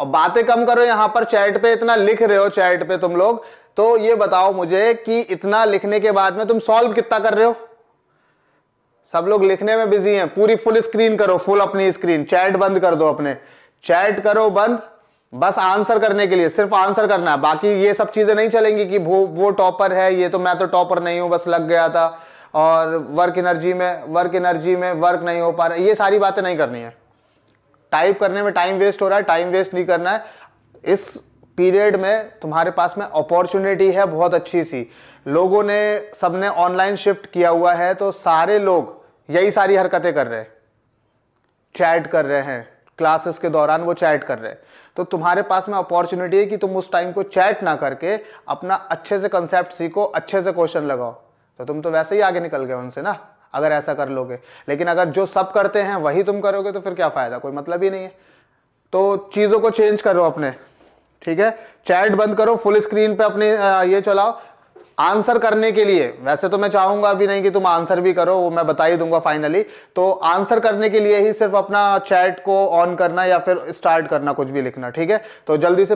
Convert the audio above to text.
और बातें कम करो यहां पर चैट पे इतना लिख रहे हो चैट पे तुम लोग तो ये बताओ मुझे कि इतना लिखने के बाद में तुम सॉल्व कितना कर रहे हो सब लोग लिखने में बिजी हैं पूरी फुल स्क्रीन करो फुल अपनी स्क्रीन चैट बंद कर दो अपने चैट करो बंद बस आंसर करने के लिए सिर्फ आंसर करना है बाकी ये सब चीजें नहीं चलेंगी कि वो वो टॉपर है ये तो मैं तो टॉपर नहीं हूं बस लग गया था और वर्क एनर्जी में वर्क एनर्जी में वर्क नहीं हो पा रहा ये सारी बातें नहीं करनी है टाइप करने में टाइम वेस्ट हो रहा है टाइम वेस्ट नहीं करना है इस पीरियड में तुम्हारे पास में अपॉर्चुनिटी है बहुत अच्छी सी लोगों ने सबने ऑनलाइन शिफ्ट किया हुआ है तो सारे लोग यही सारी हरकतें कर रहे हैं चैट कर रहे हैं क्लासेस के दौरान वो चैट कर रहे हैं तो तुम्हारे पास में अपॉर्चुनिटी है कि तुम उस टाइम को चैट ना करके अपना अच्छे से कंसेप्ट सीखो अच्छे से क्वेश्चन लगाओ तो तुम तो वैसे ही आगे निकल गए उनसे ना अगर ऐसा कर लोगे लेकिन अगर जो सब करते हैं वही तुम करोगे तो फिर क्या फ़ायदा कोई मतलब ही नहीं है तो चीज़ों को चेंज करो अपने ठीक है चैट बंद करो फुल स्क्रीन पे अपने ये चलाओ आंसर करने के लिए वैसे तो मैं चाहूंगा अभी नहीं कि तुम आंसर भी करो वो मैं बता ही दूंगा फाइनली तो आंसर करने के लिए ही सिर्फ अपना चैट को ऑन करना या फिर स्टार्ट करना कुछ भी लिखना ठीक है तो जल्दी से